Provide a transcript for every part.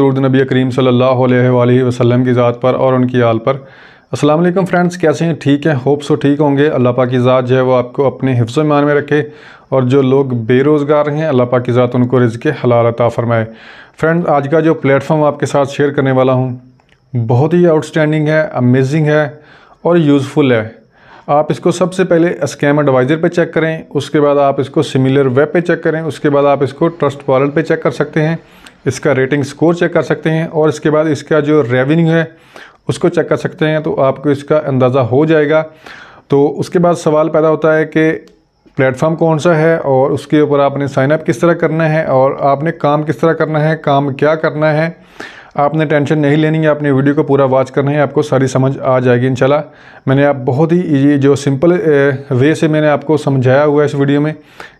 दरूद नबी करीम सल्लल्लाहु अलैहि वसल्लम की ज़ात पर और उनकी आल पर अस्सलाम वालेकुम फ्रेंड्स कैसे हैं ठीक हैं होप सो ठीक होंगे अल्लाह पाक की ज़ात जो है वो आपको अपने हिफ्ज़ मान में रखे और जो लोग बेरोज़गार हैं अल्लाह पाक की ज़ात उनको रिज़ के हलाल अता फ़रमाए फ्रेंड्स आज का जो प्लेटफॉर्म आपके साथ शेयर करने वाला हूँ बहुत ही आउटस्टैंडिंग है अमेजिंग है और यूज़फुल है आप इसको सबसे पहले स्कैम एडवाइज़र पे चेक करें उसके बाद आप इसको सिमिलर वेब पे चेक करें उसके बाद आप इसको ट्रस्ट वॉलेट पे चेक कर सकते हैं इसका रेटिंग स्कोर चेक कर सकते हैं और इसके बाद इसका जो रेवेन्यू है उसको चेक कर सकते हैं तो आपको इसका अंदाज़ा हो जाएगा तो उसके बाद सवाल पैदा होता है कि प्लेटफॉर्म कौन सा है और उसके ऊपर आपने साइनअप किस तरह करना है और आपने काम किस तरह करना है काम क्या करना है आपने टेंशन नहीं लेनी है आपने वीडियो को पूरा वॉच करना है आपको सारी समझ आ जाएगी इंशाल्लाह मैंने आप बहुत ही ईजी जो सिंपल वे से मैंने आपको समझाया हुआ है इस वीडियो में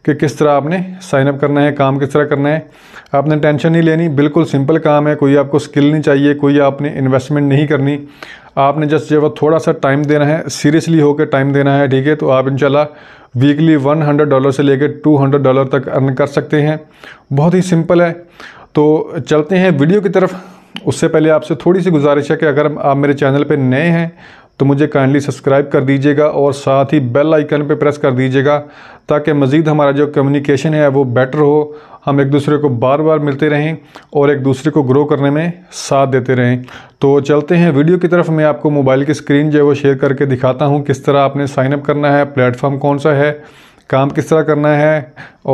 कि किस तरह आपने साइनअप करना है काम किस तरह करना है आपने टेंशन नहीं लेनी बिल्कुल सिंपल काम है कोई आपको स्किल नहीं चाहिए कोई आपने इन्वेस्टमेंट नहीं करनी आपने जस्ट जब थोड़ा सा टाइम देना है सीरियसली होकर टाइम देना है ठीक है तो आप इनशाला वीकली 100 डॉलर से लेकर 200 डॉलर तक अर्न कर सकते हैं बहुत ही सिंपल है तो चलते हैं वीडियो की तरफ उससे पहले आपसे थोड़ी सी गुजारिश है कि अगर आप मेरे चैनल पर नए हैं तो मुझे काइंडली सब्सक्राइब कर दीजिएगा और साथ ही बेल आइकन पर प्रेस कर दीजिएगा ताकि मज़ीद हमारा जो कम्युनिकेशन है वो बेटर हो हम एक दूसरे को बार बार मिलते रहें और एक दूसरे को ग्रो करने में साथ देते रहें तो चलते हैं वीडियो की तरफ मैं आपको मोबाइल की स्क्रीन जो है वो शेयर करके दिखाता हूँ किस तरह आपने साइनअप करना है प्लेटफॉर्म कौन सा है काम किस तरह करना है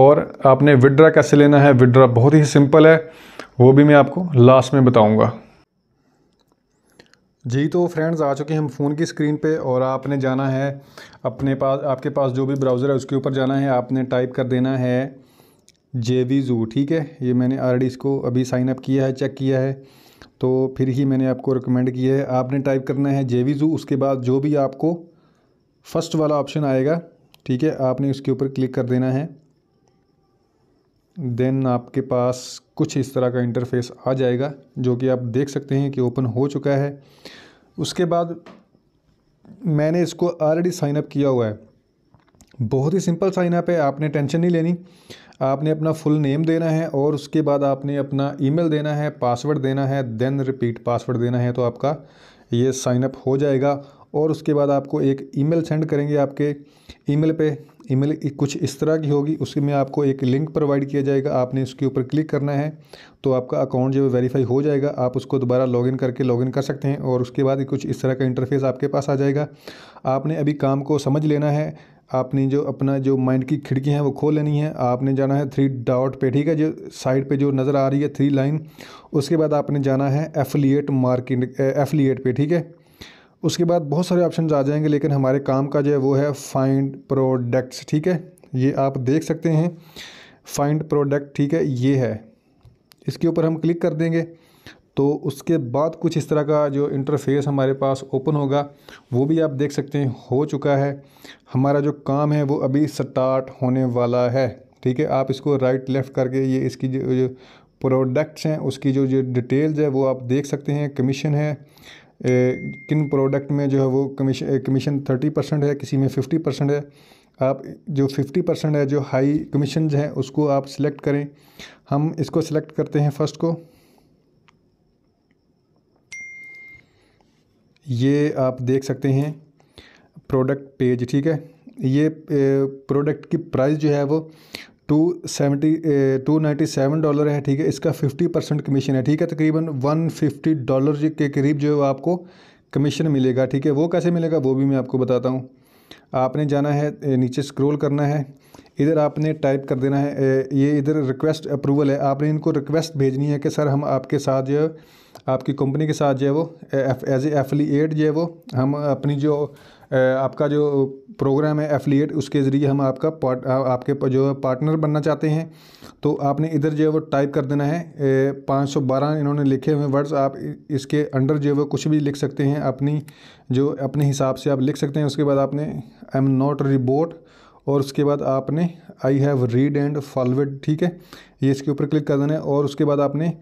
और आपने विड्रा कैसे लेना है विड्रा बहुत ही सिंपल है वो भी मैं आपको लास्ट में बताऊँगा जी तो फ्रेंड्स आ चुके हैं हम फ़ोन की स्क्रीन पे और आपने जाना है अपने पास आपके पास जो भी ब्राउज़र है उसके ऊपर जाना है आपने टाइप कर देना है जे वी ज़ू ठीक है ये मैंने ऑलरेडी इसको अभी साइन अप किया है चेक किया है तो फिर ही मैंने आपको रिकमेंड किया है आपने टाइप करना है जे वी ज़ू उसके बाद जो भी आपको फ़र्स्ट वाला ऑप्शन आएगा ठीक है आपने उसके ऊपर क्लिक कर देना है देन आपके पास कुछ इस तरह का इंटरफेस आ जाएगा जो कि आप देख सकते हैं कि ओपन हो चुका है उसके बाद मैंने इसको ऑलरेडी साइनअप किया हुआ है बहुत ही सिंपल साइनअप है आपने टेंशन नहीं लेनी आपने अपना फुल नेम देना है और उसके बाद आपने अपना ईमेल देना है पासवर्ड देना है देन रिपीट पासवर्ड देना है तो आपका ये साइनअप हो जाएगा और उसके बाद आपको एक ईमेल सेंड करेंगे आपके ईमेल पे ईमेल कुछ इस तरह की होगी उसमें आपको एक लिंक प्रोवाइड किया जाएगा आपने उसके ऊपर क्लिक करना है तो आपका अकाउंट जो है वेरीफाई हो जाएगा आप उसको दोबारा लॉगिन करके लॉगिन कर सकते हैं और उसके बाद कुछ इस तरह का इंटरफेस आपके पास आ जाएगा आपने अभी काम को समझ लेना है आपने जो अपना जो माइंड की खिड़की है वो खोल लेनी है आपने जाना है थ्री डॉट पे ठीक है जो साइड पे जो नज़र आ रही है थ्री लाइन उसके बाद आपने जाना है एफिलिएट मार्केट एफिलिएट पे ठीक है उसके बाद बहुत सारे ऑप्शन आ जाएंगे लेकिन हमारे काम का जो है वो है फाइंड प्रोडक्ट्स ठीक है ये आप देख सकते हैं फाइंड प्रोडक्ट ठीक है ये है इसके ऊपर हम क्लिक कर देंगे तो उसके बाद कुछ इस तरह का जो इंटरफेस हमारे पास ओपन होगा वो भी आप देख सकते हैं हो चुका है हमारा जो काम है वो अभी स्टार्ट होने वाला है ठीक है आप इसको राइट लेफ़्ट करके ये इसकी जो, जो प्रोडक्ट्स हैं उसकी जो जो डिटेल्स है वो आप देख सकते हैं कमीशन है ए, किन प्रोडक्ट में जो है वो कमीशन कमीशन थर्टी परसेंट है किसी में फिफ्टी परसेंट है आप जो फिफ्टी परसेंट है जो हाई कमीशन हैं उसको आप सिलेक्ट करें हम इसको सिलेक्ट करते हैं फर्स्ट को ये आप देख सकते हैं प्रोडक्ट पेज ठीक है ये प्रोडक्ट की प्राइस जो है वो two seventy two ninety seven dollar है ठीक है इसका फिफ्टी परसेंट कमीशन है ठीक है तकरीबन वन फिफ्टी डॉलर के करीब जो है आपको कमीशन मिलेगा ठीक है वो कैसे मिलेगा वो भी मैं आपको बताता हूँ आपने जाना है नीचे स्क्रॉल करना है इधर आपने टाइप कर देना है ये इधर रिक्वेस्ट अप्रूवल है आपने इनको रिक्वेस्ट भेजनी है कि सर हम आपके साथ जो आपकी कंपनी के साथ जो है वो एज ए एफिलिएट जो है वो हम अपनी जो आपका जो प्रोग्राम है एफिलिएट उसके ज़रिए हम आपका पार्ट आपके जो पार्टनर बनना चाहते हैं तो आपने इधर जो है वो टाइप कर देना है पाँच सौ बारह इन्होंने लिखे हुए वर्ड्स आप इसके अंडर जो है वो कुछ भी लिख सकते हैं अपनी जो अपने हिसाब से आप लिख सकते हैं उसके बाद आपने आई एम नॉट रिबोट और उसके बाद आपने I have read and forward ठीक है ये इसके ऊपर क्लिक कर देना है और उसके बाद आपने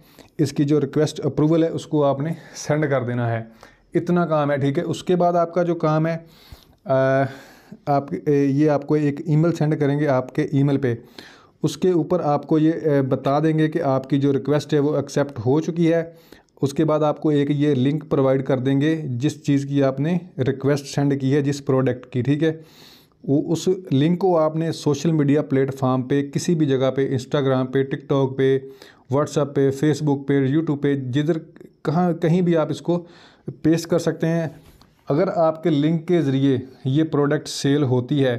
इसकी जो रिक्वेस्ट अप्रूवल है उसको आपने सेंड कर देना है इतना काम है ठीक है उसके बाद आपका जो काम है आ, आप ये आपको एक ईमेल सेंड करेंगे आपके ईमेल पे उसके ऊपर आपको ये बता देंगे कि आपकी जो रिक्वेस्ट है वो एक्सेप्ट हो चुकी है उसके बाद आपको एक ये लिंक प्रोवाइड कर देंगे जिस चीज़ की आपने रिक्वेस्ट सेंड की है जिस प्रोडक्ट की ठीक है वो उस लिंक को आपने सोशल मीडिया प्लेटफॉर्म पे किसी भी जगह पे इंस्टाग्राम पे टिकटॉक पे व्हाट्सअप पे फेसबुक पे यूट्यूब पे जिधर कहाँ कहीं भी आप इसको पेश कर सकते हैं अगर आपके लिंक के ज़रिए ये प्रोडक्ट सेल होती है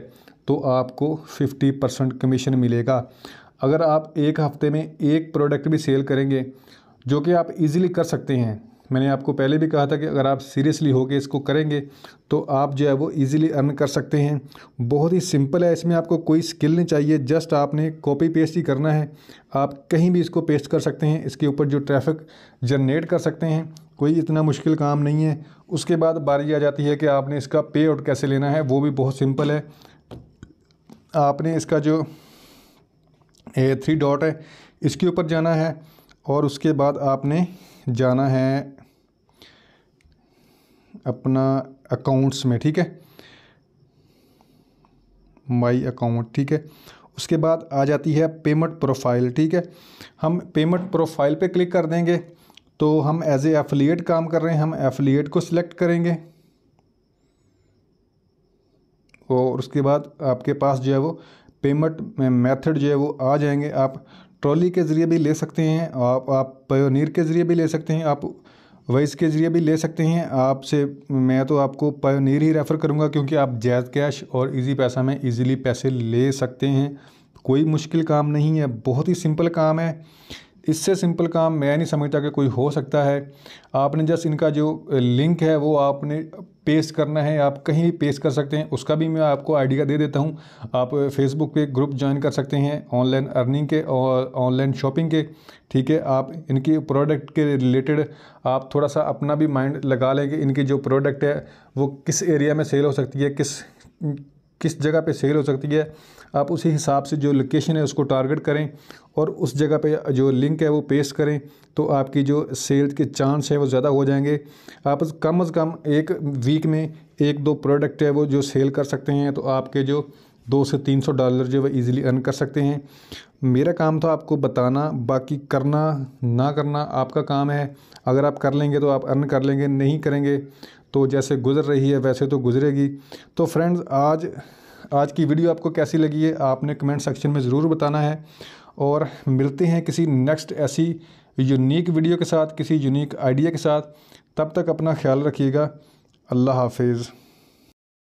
तो आपको 50 परसेंट कमीशन मिलेगा अगर आप एक हफ्ते में एक प्रोडक्ट भी सेल करेंगे जो कि आप इजीली कर सकते हैं मैंने आपको पहले भी कहा था कि अगर आप सीरियसली होके इसको करेंगे तो आप जो है वो इजीली अर्न कर सकते हैं बहुत ही सिंपल है इसमें आपको कोई स्किल नहीं चाहिए जस्ट आपने कॉपी पेस्ट ही करना है आप कहीं भी इसको पेस्ट कर सकते हैं इसके ऊपर जो ट्रैफिक जनरेट कर सकते हैं कोई इतना मुश्किल काम नहीं है उसके बाद बारी आ जाती है कि आपने इसका पे आउट कैसे लेना है वो भी बहुत सिंपल है आपने इसका जो ए थ्री डॉट है इसके ऊपर जाना है और उसके बाद आपने जाना है अपना अकाउंट्स में ठीक है माई अकाउंट ठीक है उसके बाद आ जाती है पेमेंट प्रोफाइल ठीक है हम पेमेंट प्रोफाइल पे क्लिक कर देंगे तो हम एज ए एफिलिएट काम कर रहे हैं हम एफिलिएट को सिलेक्ट करेंगे और उसके बाद आपके पास जो है वो पेमेंट मेथड जो है वो आ जाएंगे आप ट्रॉली के ज़रिए भी ले सकते हैं आप आप पयोनीर के ज़रिए भी ले सकते हैं आप वाइस के ज़रिए भी ले सकते हैं आपसे मैं तो आपको पयोनीर ही रेफ़र करूँगा क्योंकि आप जैज़ कैश और इजी पैसा में इजीली पैसे ले सकते हैं कोई मुश्किल काम नहीं है बहुत ही सिंपल काम है इससे सिंपल काम मैं नहीं समझता कि कोई हो सकता है आपने जस्ट इनका जो लिंक है वो आपने पेस्ट करना है आप कहीं भी पेस्ट कर सकते हैं उसका भी मैं आपको आइडिया दे देता हूँ आप फेसबुक पे ग्रुप ज्वाइन कर सकते हैं ऑनलाइन अर्निंग के और ऑनलाइन शॉपिंग के ठीक है आप इनके प्रोडक्ट के रिलेटेड आप थोड़ा सा अपना भी माइंड लगा लें कि इनकी जो प्रोडक्ट है वो किस एरिया में सेल हो सकती है किस किस जगह पे सेल हो सकती है आप उसी हिसाब से जो लोकेशन है उसको टारगेट करें और उस जगह पे जो लिंक है वो पेस्ट करें तो आपकी जो सेल के चांस है वो ज़्यादा हो जाएंगे आप कम अज़ कम एक वीक में एक दो प्रोडक्ट है वो जो सेल कर सकते हैं तो आपके जो दो से तीन सौ डॉलर जो है ईज़िली अर्न कर सकते हैं मेरा काम था आपको बताना बाकी करना ना करना आपका काम है अगर आप कर लेंगे तो आप अर्न कर लेंगे नहीं करेंगे तो जैसे गुज़र रही है वैसे तो गुज़रेगी तो फ्रेंड्स आज आज की वीडियो आपको कैसी लगी है आपने कमेंट सेक्शन में ज़रूर बताना है और मिलते हैं किसी नेक्स्ट ऐसी यूनिक वीडियो के साथ किसी यूनिक आइडिया के साथ तब तक अपना ख्याल रखिएगा अल्लाह हाफिज़